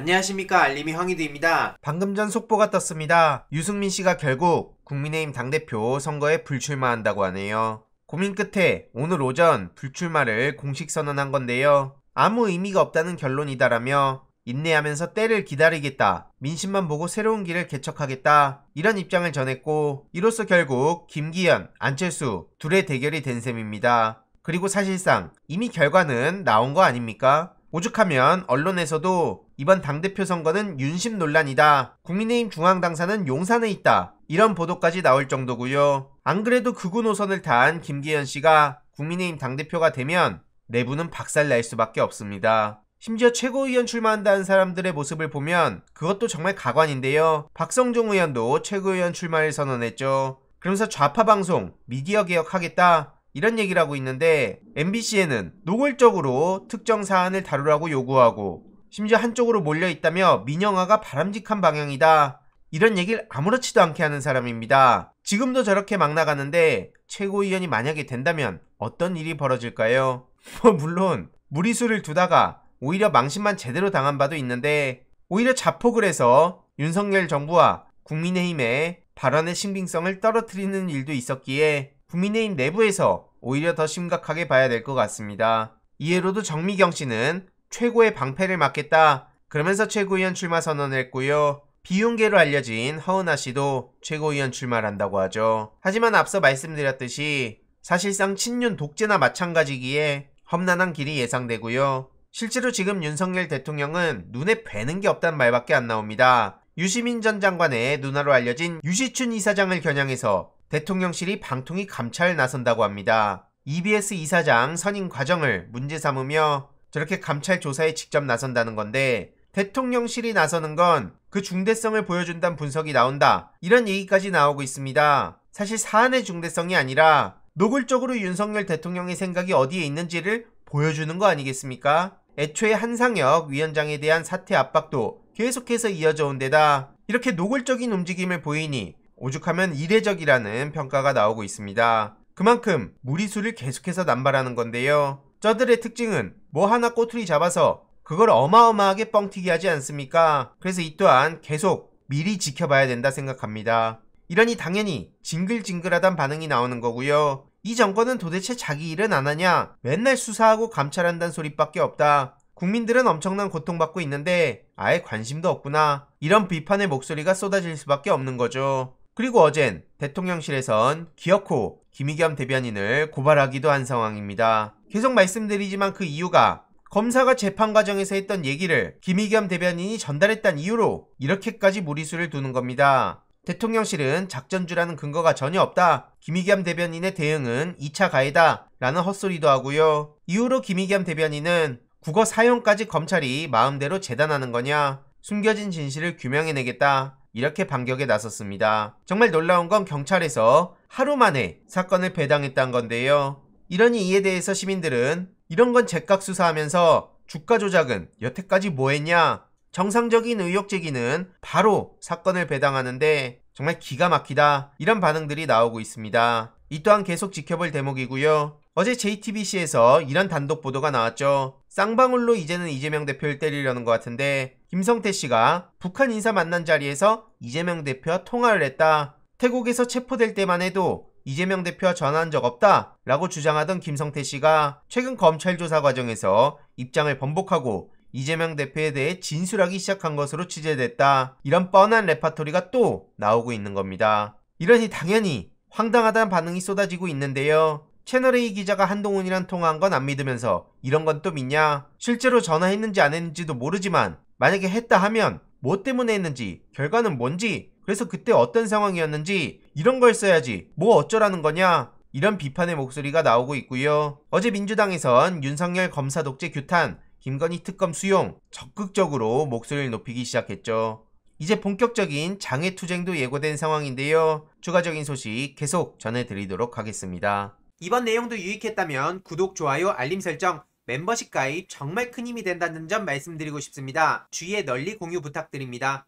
안녕하십니까 알림이 황희드입니다. 방금 전 속보가 떴습니다. 유승민 씨가 결국 국민의힘 당대표 선거에 불출마한다고 하네요. 고민 끝에 오늘 오전 불출마를 공식 선언한 건데요. 아무 의미가 없다는 결론이다라며 인내하면서 때를 기다리겠다. 민심만 보고 새로운 길을 개척하겠다. 이런 입장을 전했고 이로써 결국 김기현, 안철수 둘의 대결이 된 셈입니다. 그리고 사실상 이미 결과는 나온 거 아닙니까? 오죽하면 언론에서도 이번 당대표 선거는 윤심 논란이다. 국민의힘 중앙당사는 용산에 있다. 이런 보도까지 나올 정도고요. 안 그래도 극우 노선을 다한 김기현 씨가 국민의힘 당대표가 되면 내부는 박살 날 수밖에 없습니다. 심지어 최고위원 출마한다는 사람들의 모습을 보면 그것도 정말 가관인데요. 박성종 의원도 최고위원 출마를 선언했죠. 그러면서 좌파 방송, 미디어 개혁하겠다, 이런 얘기를 하고 있는데 MBC에는 노골적으로 특정 사안을 다루라고 요구하고 심지어 한쪽으로 몰려 있다며 민영화가 바람직한 방향이다. 이런 얘기를 아무렇지도 않게 하는 사람입니다. 지금도 저렇게 막 나가는데 최고위원이 만약에 된다면 어떤 일이 벌어질까요? 뭐 물론 무리수를 두다가 오히려 망신만 제대로 당한 바도 있는데 오히려 자폭을 해서 윤석열 정부와 국민의힘의 발언의 신빙성을 떨어뜨리는 일도 있었기에 국민의힘 내부에서 오히려 더 심각하게 봐야 될 것 같습니다. 이외로도 정미경 씨는 최고의 방패를 맡겠다 그러면서 최고위원 출마 선언을 했고요. 비윤계로 알려진 허은아 씨도 최고위원 출마를 한다고 하죠. 하지만 앞서 말씀드렸듯이 사실상 친윤 독재나 마찬가지기에 험난한 길이 예상되고요. 실제로 지금 윤석열 대통령은 눈에 뵈는 게 없단 말밖에 안 나옵니다. 유시민 전 장관의 누나로 알려진 유시춘 이사장을 겨냥해서 대통령실이 방통위 감찰 나선다고 합니다. EBS 이사장 선임 과정을 문제 삼으며 저렇게 감찰 조사에 직접 나선다는 건데 대통령실이 나서는 건 그 중대성을 보여준다는 분석이 나온다. 이런 얘기까지 나오고 있습니다. 사실 사안의 중대성이 아니라 노골적으로 윤석열 대통령의 생각이 어디에 있는지를 보여주는 거 아니겠습니까? 애초에 한상혁 위원장에 대한 사퇴 압박도 계속해서 이어져 온 데다 이렇게 노골적인 움직임을 보이니 오죽하면 이례적이라는 평가가 나오고 있습니다. 그만큼 무리수를 계속해서 남발하는 건데요. 저들의 특징은 뭐 하나 꼬투리 잡아서 그걸 어마어마하게 뻥튀기 하지 않습니까? 그래서 이 또한 계속 미리 지켜봐야 된다 생각합니다. 이러니 당연히 징글징글하단 반응이 나오는 거고요. 이 정권은 도대체 자기 일은 안 하냐? 맨날 수사하고 감찰한다는 소리밖에 없다. 국민들은 엄청난 고통받고 있는데 아예 관심도 없구나. 이런 비판의 목소리가 쏟아질 수밖에 없는 거죠. 그리고 어젠 대통령실에선 기어코 김의겸 대변인을 고발하기도 한 상황입니다. 계속 말씀드리지만 그 이유가 검사가 재판 과정에서 했던 얘기를 김의겸 대변인이 전달했단 이유로 이렇게까지 무리수를 두는 겁니다. 대통령실은 작전주라는 근거가 전혀 없다. 김의겸 대변인의 대응은 2차 가해다. 라는 헛소리도 하고요. 이후로 김의겸 대변인은 국어 사용까지 검찰이 마음대로 재단하는 거냐. 숨겨진 진실을 규명해내겠다. 이렇게 반격에 나섰습니다. 정말 놀라운 건 경찰에서 하루 만에 사건을 배당했다는 건데요. 이러니 이에 대해서 시민들은 이런 건 제각 수사하면서 주가 조작은 여태까지 뭐 했냐? 정상적인 의혹 제기는 바로 사건을 배당하는데 정말 기가 막히다. 이런 반응들이 나오고 있습니다. 이 또한 계속 지켜볼 대목이고요. 어제 JTBC에서 이런 단독 보도가 나왔죠. 쌍방울로 이제는 이재명 대표를 때리려는 것 같은데 김성태 씨가 북한 인사 만난 자리에서 이재명 대표와 통화를 했다. 태국에서 체포될 때만 해도 이재명 대표와 전화한 적 없다 라고 주장하던 김성태 씨가 최근 검찰 조사 과정에서 입장을 번복하고 이재명 대표에 대해 진술하기 시작한 것으로 취재됐다. 이런 뻔한 레파토리가 또 나오고 있는 겁니다. 이러니 당연히 황당하다는 반응이 쏟아지고 있는데요. 채널A 기자가 한동훈이랑 통화한 건 안 믿으면서 이런 건 또 믿냐? 실제로 전화했는지 안 했는지도 모르지만 만약에 했다 하면 뭐 때문에 했는지 결과는 뭔지 그래서 그때 어떤 상황이었는지 이런 걸 써야지 뭐 어쩌라는 거냐 이런 비판의 목소리가 나오고 있고요. 어제 민주당에선 윤석열 검사 독재 규탄, 김건희 특검 수용 적극적으로 목소리를 높이기 시작했죠. 이제 본격적인 장외 투쟁도 예고된 상황인데요. 추가적인 소식 계속 전해드리도록 하겠습니다. 이번 내용도 유익했다면 구독, 좋아요, 알림 설정, 멤버십 가입 정말 큰 힘이 된다는 점 말씀드리고 싶습니다. 주위에 널리 공유 부탁드립니다.